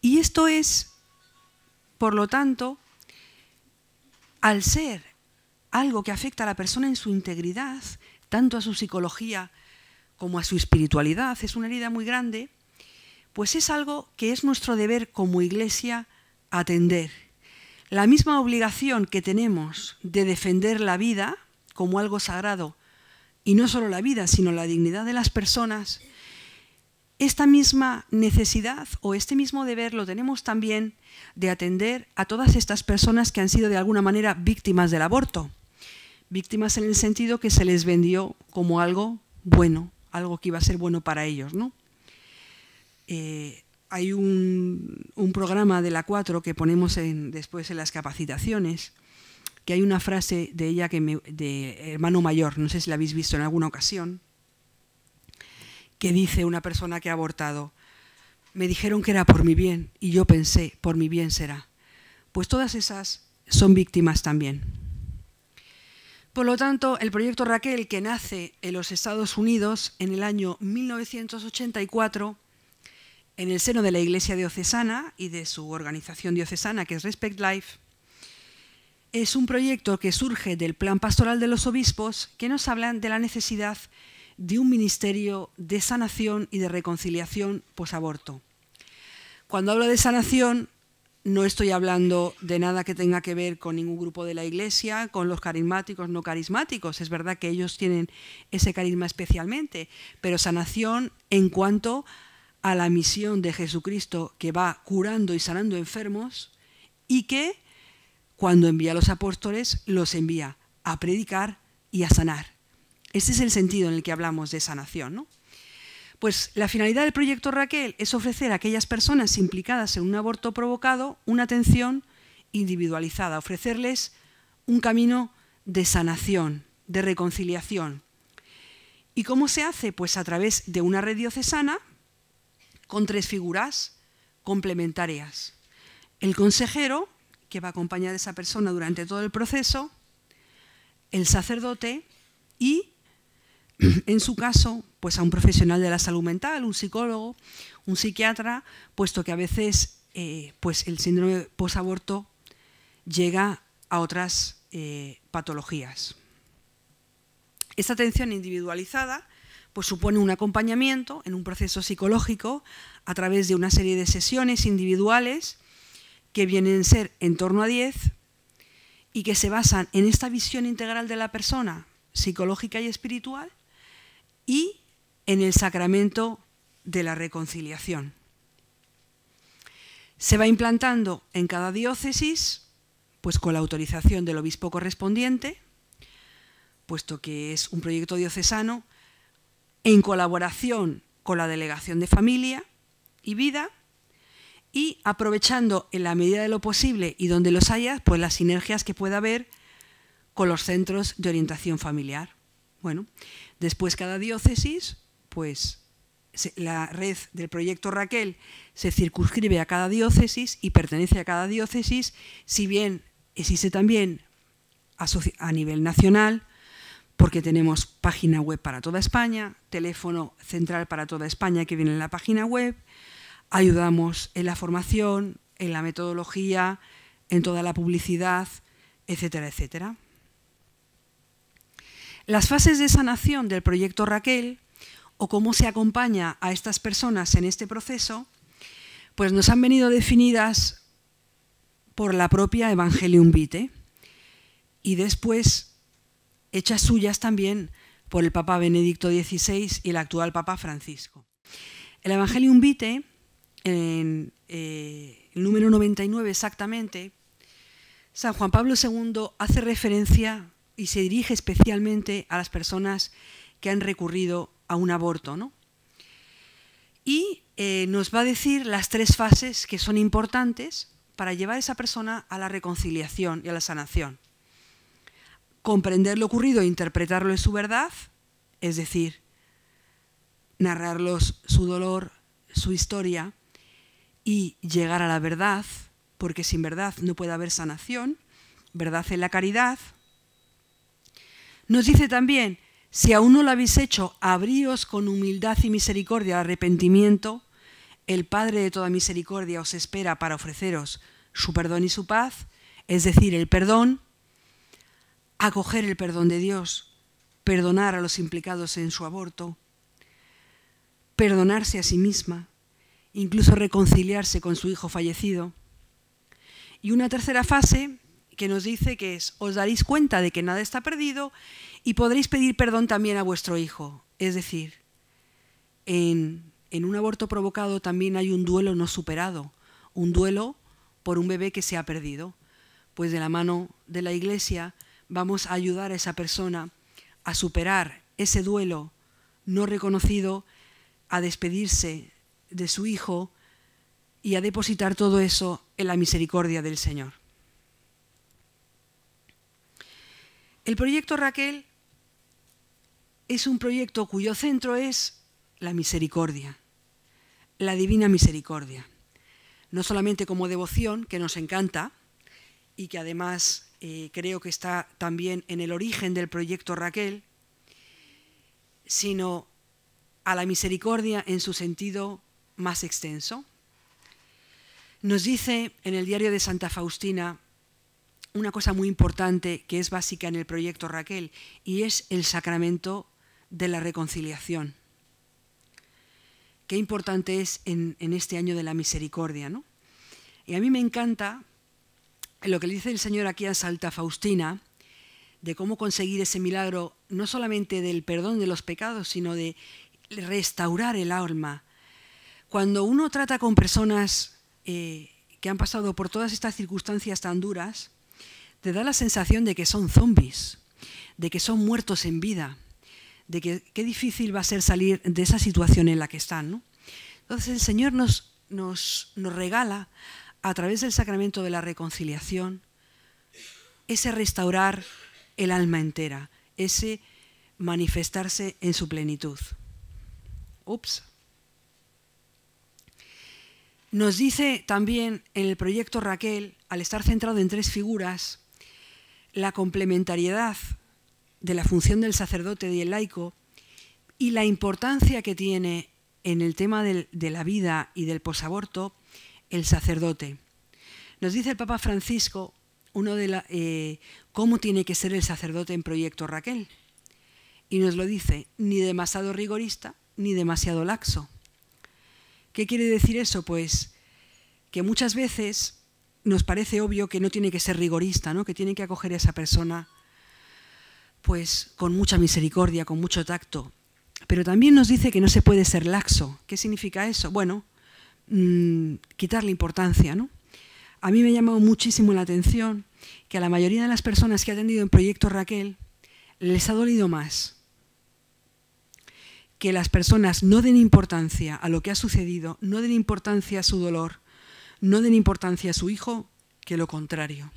Y esto es, por lo tanto, al ser algo que afecta a la persona en su integridad, tanto a su psicología como a su espiritualidad, es una herida muy grande, pues es algo que es nuestro deber como iglesia atender. La misma obligación que tenemos de defender la vida como algo sagrado, y no solo la vida, sino la dignidad de las personas, esta misma necesidad o este mismo deber lo tenemos también de atender a todas estas personas que han sido de alguna manera víctimas del aborto Víctimas en el sentido que se les vendió como algo bueno, algo que iba a ser bueno para ellos, ¿no? Eh, hay un, programa de la 4 que ponemos después en las capacitaciones, que hay una frase de ella que me, de hermano mayor, no sé si la habéis visto en alguna ocasión, que dice una persona que ha abortado, me dijeron que era por mi bien y yo pensé, por mi bien será. Pues todas esas son víctimas también. Por lo tanto, el proyecto Raquel, que nace en los Estados Unidos en el año 1984, en el seno de la Iglesia Diocesana y de su organización diocesana, que es Respect Life, es un proyecto que surge del Plan Pastoral de los Obispos, que nos hablan de la necesidad de un ministerio de sanación y de reconciliación post-aborto. Cuando hablo de sanación, no estoy hablando de nada que tenga que ver con ningún grupo de la Iglesia, con los carismáticos, no carismáticos. Es verdad que ellos tienen ese carisma especialmente, pero sanación en cuanto a la misión de Jesucristo que va curando y sanando enfermos y que cuando envía a los apóstoles los envía a predicar y a sanar. Este es el sentido en el que hablamos de sanación, ¿no? Pues la finalidad del proyecto Raquel es ofrecer a aquellas personas implicadas en un aborto provocado una atención individualizada, ofrecerles un camino de sanación, de reconciliación. ¿Y cómo se hace? Pues a través de una red diocesana con tres figuras complementarias. El consejero, que va a acompañar a esa persona durante todo el proceso, el sacerdote y en su caso, pues a un profesional de la salud mental, un psicólogo, un psiquiatra, puesto que a veces eh, pues, el síndrome posaborto llega a otras eh, patologías. Esta atención individualizada pues supone un acompañamiento en un proceso psicológico a través de una serie de sesiones individuales que vienen a ser en torno a 10 y que se basan en esta visión integral de la persona, psicológica y espiritual, y en el sacramento de la reconciliación. Se va implantando en cada diócesis, pues con la autorización del obispo correspondiente, puesto que es un proyecto diocesano, en colaboración con la Delegación de Familia y Vida y aprovechando en la medida de lo posible y donde los haya, pues las sinergias que pueda haber con los centros de orientación familiar. Bueno, después cada diócesis, pues la red del proyecto Raquel se circunscribe a cada diócesis y pertenece a cada diócesis, si bien existe también a nivel nacional, porque tenemos página web para toda España, teléfono central para toda España que viene en la página web, ayudamos en la formación, en la metodología, en toda la publicidad, etcétera, etcétera. Las fases de sanación del proyecto Raquel o cómo se acompaña a estas personas en este proceso, pues nos han venido definidas por la propia Evangelium Vitae y después hechas suyas también por el Papa Benedicto XVI y el actual Papa Francisco. El Evangelium Vitae, en eh, el número 99 exactamente, San Juan Pablo II hace referencia y se dirige especialmente a las personas que han recurrido a un aborto. ¿no? Y eh, nos va a decir las tres fases que son importantes para llevar a esa persona a la reconciliación y a la sanación. Comprender lo ocurrido e interpretarlo en su verdad, es decir, narrarlos su dolor, su historia y llegar a la verdad, porque sin verdad no puede haber sanación, verdad en la caridad, nos dice también, si aún no lo habéis hecho, abríos con humildad y misericordia al arrepentimiento. El Padre de toda misericordia os espera para ofreceros su perdón y su paz, es decir, el perdón, acoger el perdón de Dios, perdonar a los implicados en su aborto, perdonarse a sí misma, incluso reconciliarse con su hijo fallecido. Y una tercera fase que nos dice que es, os daréis cuenta de que nada está perdido y podréis pedir perdón también a vuestro hijo. Es decir, en, en un aborto provocado también hay un duelo no superado, un duelo por un bebé que se ha perdido. Pues de la mano de la Iglesia vamos a ayudar a esa persona a superar ese duelo no reconocido, a despedirse de su hijo y a depositar todo eso en la misericordia del Señor. El proyecto Raquel es un proyecto cuyo centro es la misericordia, la divina misericordia. No solamente como devoción, que nos encanta y que además eh, creo que está también en el origen del proyecto Raquel, sino a la misericordia en su sentido más extenso. Nos dice en el diario de Santa Faustina una cosa muy importante que es básica en el proyecto Raquel y es el sacramento de la reconciliación. Qué importante es en, este año de la misericordia, Y a mí me encanta lo que le dice el Señor aquí a Santa Faustina, de cómo conseguir ese milagro, no solamente del perdón de los pecados, sino de restaurar el alma. Cuando uno trata con personas eh, que han pasado por todas estas circunstancias tan duras, te da la sensación de que son zombies, de que son muertos en vida, de que qué difícil va a ser salir de esa situación en la que están. Entonces el Señor nos, nos, nos regala a través del sacramento de la reconciliación ese restaurar el alma entera, ese manifestarse en su plenitud. Ups. Nos dice también en el proyecto Raquel, al estar centrado en tres figuras, la complementariedad de la función del sacerdote y el laico y la importancia que tiene en el tema de la vida y del posaborto el sacerdote. Nos dice el Papa Francisco uno de la, eh, cómo tiene que ser el sacerdote en Proyecto Raquel. Y nos lo dice, ni demasiado rigorista ni demasiado laxo. ¿Qué quiere decir eso? Pues que muchas veces nos parece obvio que no tiene que ser rigorista, ¿no? que tiene que acoger a esa persona pues con mucha misericordia, con mucho tacto. Pero también nos dice que no se puede ser laxo. ¿Qué significa eso? Bueno, mm, quitarle importancia. ¿no? A mí me ha llamado muchísimo la atención que a la mayoría de las personas que ha atendido en Proyecto Raquel les ha dolido más que las personas no den importancia a lo que ha sucedido, no den importancia a su dolor, no den importancia a su hijo que lo contrario.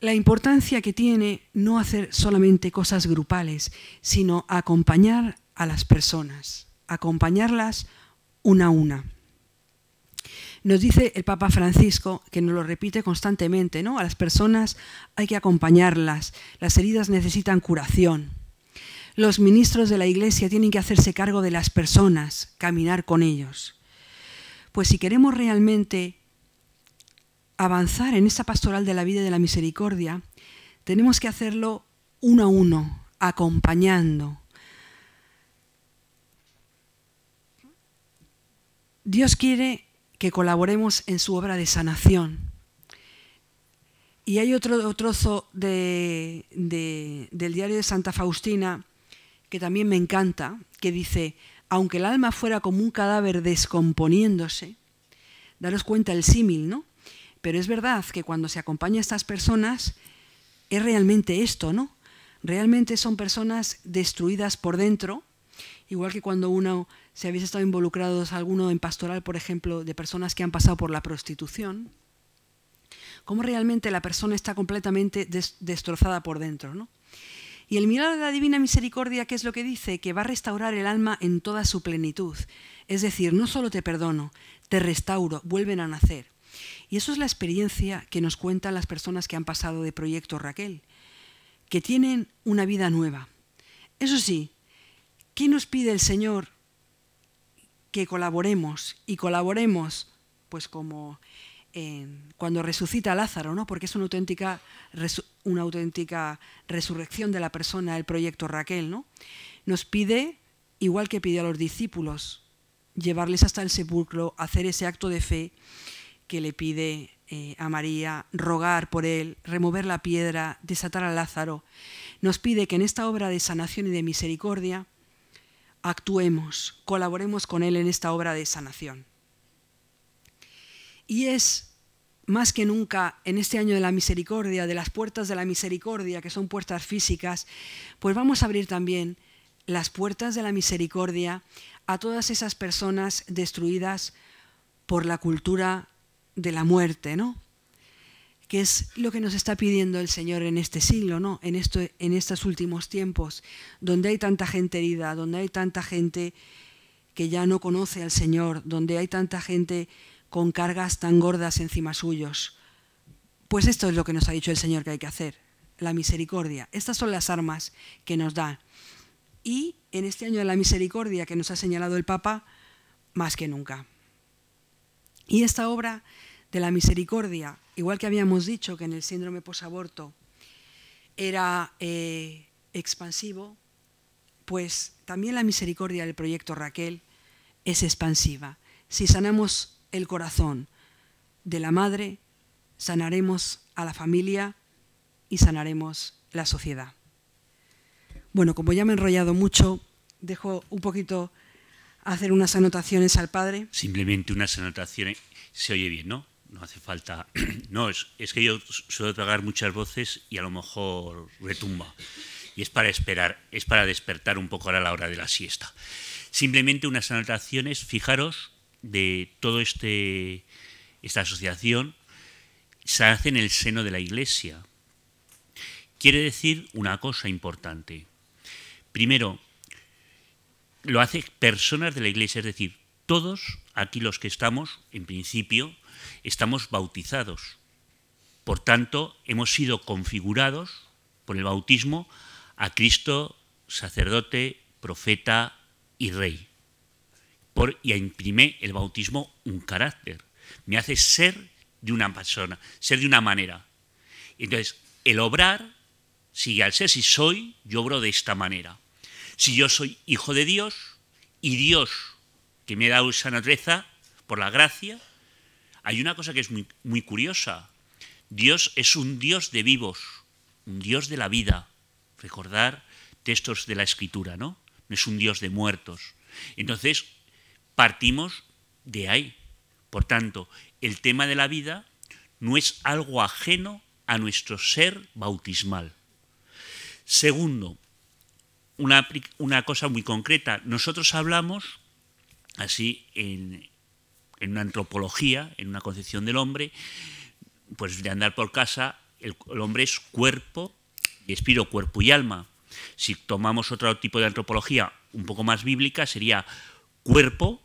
La importancia que tiene no hacer solamente cosas grupales, sino acompañar a las personas, acompañarlas una a una. Nos dice el Papa Francisco, que nos lo repite constantemente, ¿no? A las personas hay que acompañarlas, las heridas necesitan curación. Los ministros de la Iglesia tienen que hacerse cargo de las personas, caminar con ellos. Pues si queremos realmente avanzar en esta pastoral de la vida y de la misericordia, tenemos que hacerlo uno a uno, acompañando. Dios quiere que colaboremos en su obra de sanación. Y hay otro trozo del diario de Santa Faustina que también me encanta, que dice, aunque el alma fuera como un cadáver descomponiéndose, daros cuenta el símil, ¿no? Pero es verdad que cuando se acompaña a estas personas es realmente esto, ¿no? Realmente son personas destruidas por dentro, igual que cuando uno, se habéis estado involucrados alguno en pastoral, por ejemplo, de personas que han pasado por la prostitución, cómo realmente la persona está completamente destrozada por dentro, ¿no? Y el milagro de la divina misericordia, ¿qué es lo que dice? Que va a restaurar el alma en toda su plenitud. Es decir, no solo te perdono, te restauro, vuelven a nacer. Y eso es la experiencia que nos cuentan las personas que han pasado de Proyecto Raquel, que tienen una vida nueva. Eso sí, ¿qué nos pide el Señor? Que colaboremos y colaboremos, pues como cuando resucita a Lázaro, ¿no? porque es una auténtica, una auténtica resurrección de la persona, el proyecto Raquel, ¿no? nos pide, igual que pide a los discípulos, llevarles hasta el sepulcro, hacer ese acto de fe que le pide eh, a María, rogar por él, remover la piedra, desatar a Lázaro. Nos pide que en esta obra de sanación y de misericordia actuemos, colaboremos con él en esta obra de sanación. Y es más que nunca en este año de la misericordia, de las puertas de la misericordia, que son puertas físicas, pues vamos a abrir también las puertas de la misericordia a todas esas personas destruidas por la cultura de la muerte, ¿no? que es lo que nos está pidiendo el Señor en este siglo, ¿no? En, en estos últimos tiempos, donde hay tanta gente herida, donde hay tanta gente que ya no conoce al Señor, donde hay tanta gente con cargas tan gordas encima suyos. Pues esto es lo que nos ha dicho el Señor que hay que hacer, la misericordia. Estas son las armas que nos da. Y en este año de la misericordia que nos ha señalado el Papa, más que nunca. Y esta obra de la misericordia, igual que habíamos dicho que en el síndrome posaborto era eh, expansivo, pues también la misericordia del proyecto Raquel es expansiva. Si sanamos el corazón. De la madre sanaremos a la familia y sanaremos la sociedad. Bueno, como ya me he enrollado mucho, dejo un poquito hacer unas anotaciones al padre. Simplemente unas anotaciones. Se oye bien, ¿no? No hace falta. No, es, que yo suelo tragar muchas voces y a lo mejor retumba. Y es para esperar, es para despertar un poco ahora a la hora de la siesta. Simplemente unas anotaciones. Fijaros de toda este, esta asociación se hace en el seno de la Iglesia. Quiere decir una cosa importante. Primero, lo hace personas de la Iglesia, es decir, todos aquí los que estamos, en principio, estamos bautizados. Por tanto, hemos sido configurados por el bautismo a Cristo, sacerdote, profeta y rey y y imprime el bautismo un carácter. Me hace ser de una persona, ser de una manera. Entonces, el obrar sigue al ser. Si soy, yo obro de esta manera. Si yo soy hijo de Dios y Dios que me ha dado esa naturaleza por la gracia, hay una cosa que es muy, muy curiosa. Dios es un Dios de vivos, un Dios de la vida. Recordar textos de la Escritura, ¿no? No es un Dios de muertos. Entonces, Partimos de ahí. Por tanto, el tema de la vida no es algo ajeno a nuestro ser bautismal. Segundo, una, cosa muy concreta. Nosotros hablamos, así en, una antropología, en una concepción del hombre, pues de andar por casa, el, hombre es cuerpo y espíritu, cuerpo y alma. Si tomamos otro tipo de antropología un poco más bíblica, sería cuerpo,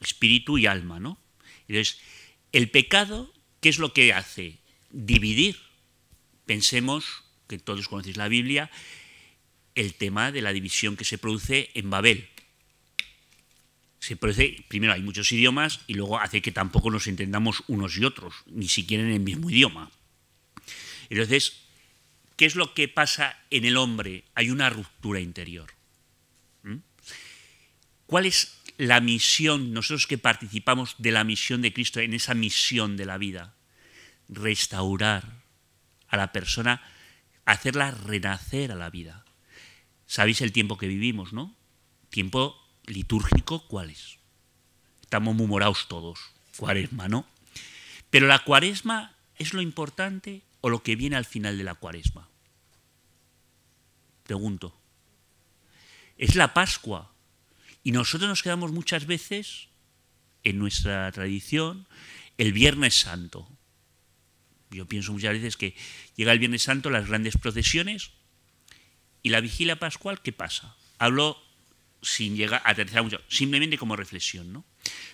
espíritu y alma, ¿no? Entonces, el pecado, ¿qué es lo que hace? Dividir. Pensemos, que todos conocéis la Biblia, el tema de la división que se produce en Babel. Se produce, primero hay muchos idiomas y luego hace que tampoco nos entendamos unos y otros, ni siquiera en el mismo idioma. Entonces, ¿qué es lo que pasa en el hombre? Hay una ruptura interior. ¿Mm? ¿Cuál es la misión, nosotros que participamos de la misión de Cristo, en esa misión de la vida, restaurar a la persona, hacerla renacer a la vida. Sabéis el tiempo que vivimos, ¿no? Tiempo litúrgico, ¿cuál es? Estamos muy todos, cuaresma, ¿no? Pero la cuaresma es lo importante o lo que viene al final de la cuaresma. Pregunto. Es la Pascua y nosotros nos quedamos muchas veces en nuestra tradición el Viernes Santo. Yo pienso muchas veces que llega el Viernes Santo las grandes procesiones y la vigilia pascual, ¿qué pasa? Hablo sin llegar a aterrizar mucho, simplemente como reflexión, ¿no?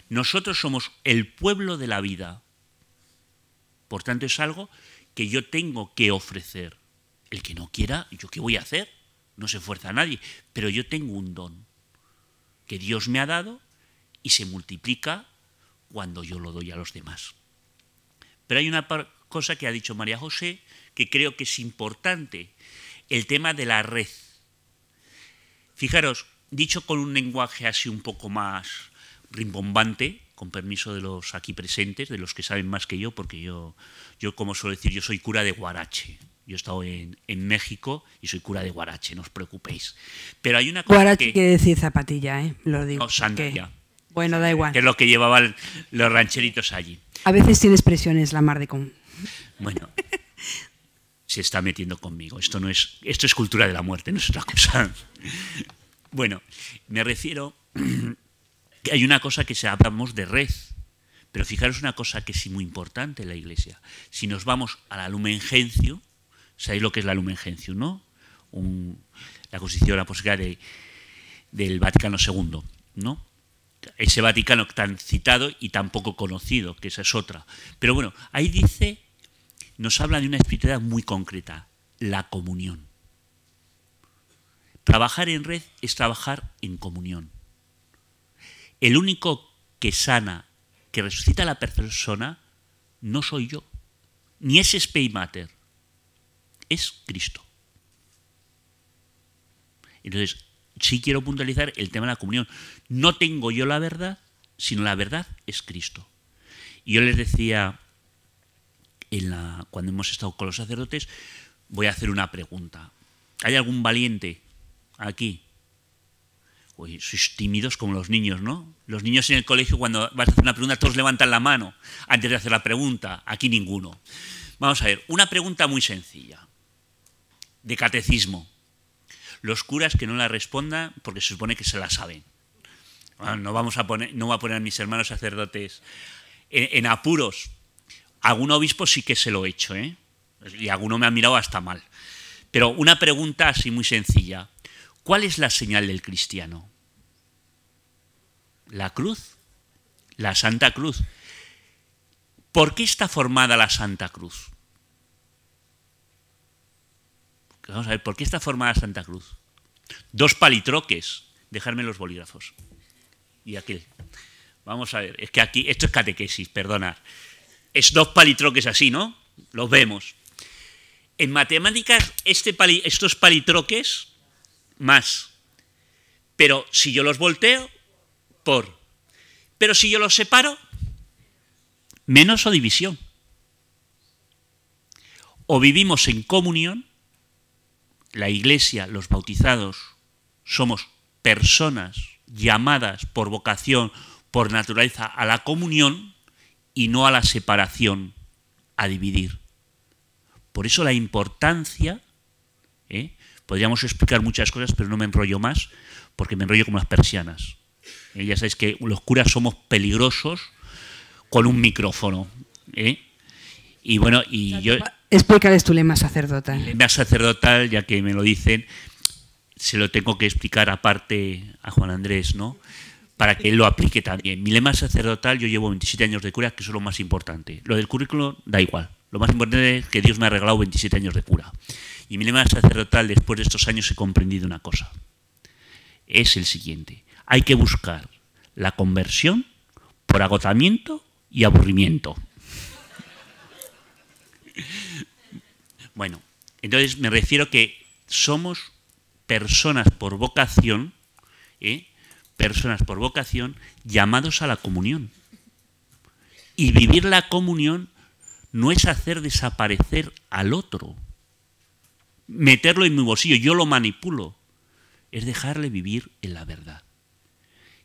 Nosotros somos el pueblo de la vida. Por tanto, es algo que yo tengo que ofrecer. El que no quiera, ¿yo qué voy a hacer? No se esfuerza a nadie, pero yo tengo un don que Dios me ha dado y se multiplica cuando yo lo doy a los demás. Pero hay una cosa que ha dicho María José que creo que es importante, el tema de la red. Fijaros, dicho con un lenguaje así un poco más rimbombante, con permiso de los aquí presentes, de los que saben más que yo, porque yo, yo como suelo decir, yo soy cura de Guarache, yo he estado en, México y soy cura de Guarache, no os preocupéis. Pero hay una cosa Guarache que, quiere decir zapatilla, ¿eh? Lo digo. sandalia. Bueno, da igual. Que es lo que llevaban los rancheritos allí. A veces tiene expresiones la mar de con. Bueno, se está metiendo conmigo. Esto no es, esto es cultura de la muerte, no es otra cosa. Bueno, me refiero que hay una cosa que se hablamos de red, pero fijaros una cosa que es muy importante en la Iglesia. Si nos vamos a la Lumen Sabéis lo que es la Lumen Gentium, ¿no? la Constitución Apostólica del Vaticano II, ¿no? Ese Vaticano tan citado y tan poco conocido, que esa es otra. Pero bueno, ahí dice, nos habla de una espiritualidad muy concreta, la comunión. Trabajar en red es trabajar en comunión. El único que sana, que resucita a la persona, no soy yo, ni ese speimater es Cristo. Entonces, sí quiero puntualizar el tema de la comunión. No tengo yo la verdad, sino la verdad es Cristo. Y yo les decía, en la, cuando hemos estado con los sacerdotes, voy a hacer una pregunta. ¿Hay algún valiente aquí? Uy, sois tímidos como los niños, ¿no? Los niños en el colegio cuando vas a hacer una pregunta todos levantan la mano antes de hacer la pregunta. Aquí ninguno. Vamos a ver, una pregunta muy sencilla de catecismo. Los curas que no la respondan, porque se supone que se la saben. Ah, no, vamos a poner, no voy a poner a mis hermanos sacerdotes en, apuros. Algún obispo sí que se lo he hecho, ¿eh? y alguno me ha mirado hasta mal. Pero una pregunta así muy sencilla. ¿Cuál es la señal del cristiano? La cruz, la Santa Cruz. ¿Por qué está formada la Santa Cruz? Vamos a ver, ¿por qué está formada Santa Cruz? Dos palitroques, dejarme los bolígrafos. Y aquí. Vamos a ver, es que aquí, esto es catequesis, perdona. Es dos palitroques así, ¿no? Los vemos. En matemáticas, este estos palitroques, más. Pero si yo los volteo, por. Pero si yo los separo, menos o división. O vivimos en comunión la Iglesia, los bautizados, somos personas llamadas por vocación, por naturaleza, a la comunión y no a la separación, a dividir. Por eso la importancia, ¿eh? podríamos explicar muchas cosas, pero no me enrollo más, porque me enrollo como las persianas. Eh, ya sabéis que los curas somos peligrosos con un micrófono. ¿eh? Y bueno, y yo... Explícales tu lema sacerdotal. lema sacerdotal, ya que me lo dicen, se lo tengo que explicar aparte a Juan Andrés, ¿no? Para que él lo aplique también. Mi lema sacerdotal, yo llevo 27 años de cura, que es lo más importante. Lo del currículo da igual. Lo más importante es que Dios me ha regalado 27 años de cura. Y mi lema sacerdotal, después de estos años, he comprendido una cosa. Es el siguiente. Hay que buscar la conversión por agotamiento y aburrimiento. Bueno, entonces me refiero que somos personas por vocación, ¿eh? personas por vocación llamados a la comunión. Y vivir la comunión no es hacer desaparecer al otro, meterlo en mi bolsillo, yo lo manipulo, es dejarle vivir en la verdad.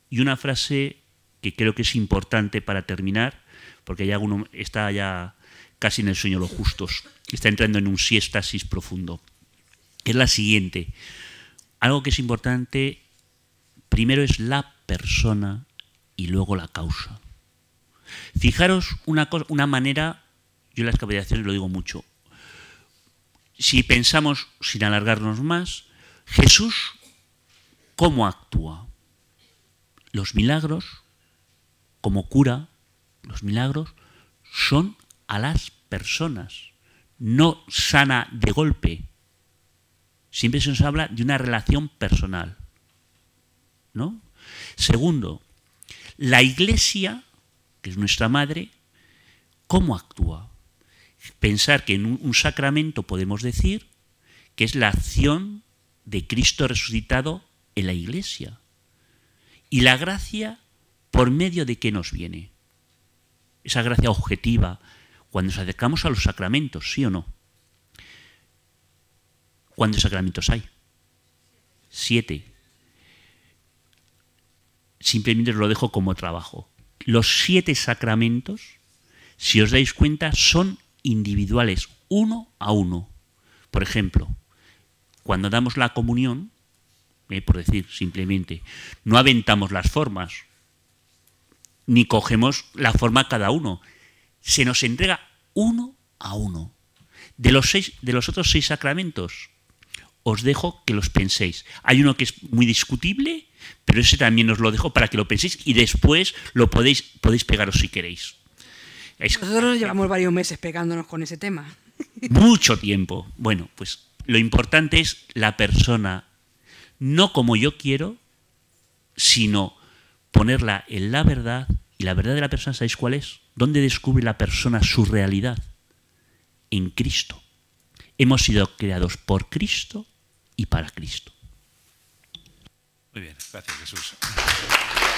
Y una frase que creo que es importante para terminar, porque ya alguno, está ya casi en el sueño de los justos. Está entrando en un siéstasis profundo. Es la siguiente. Algo que es importante, primero es la persona y luego la causa. Fijaros una, una manera, yo en las capacitaciones lo digo mucho, si pensamos, sin alargarnos más, Jesús, ¿cómo actúa? Los milagros, como cura, los milagros son a las personas, no sana de golpe. Siempre se nos habla de una relación personal. ¿No? Segundo, la iglesia, que es nuestra madre, ¿cómo actúa? Pensar que en un sacramento podemos decir que es la acción de Cristo resucitado en la iglesia. Y la gracia, ¿por medio de qué nos viene? Esa gracia objetiva, cuando nos acercamos a los sacramentos, ¿sí o no? ¿Cuántos sacramentos hay? Siete. Simplemente os lo dejo como trabajo. Los siete sacramentos, si os dais cuenta, son individuales, uno a uno. Por ejemplo, cuando damos la comunión, eh, por decir simplemente, no aventamos las formas, ni cogemos la forma cada uno, se nos entrega uno a uno. De los, seis, de los otros seis sacramentos, os dejo que los penséis. Hay uno que es muy discutible, pero ese también os lo dejo para que lo penséis y después lo podéis, podéis pegaros si queréis. Nosotros llevamos varios meses pegándonos con ese tema. Mucho tiempo. Bueno, pues lo importante es la persona, no como yo quiero, sino ponerla en la verdad. Y la verdad de la persona, ¿sabéis cuál es? ¿Dónde descubre la persona su realidad? En Cristo. Hemos sido creados por Cristo y para Cristo. Muy bien, gracias Jesús.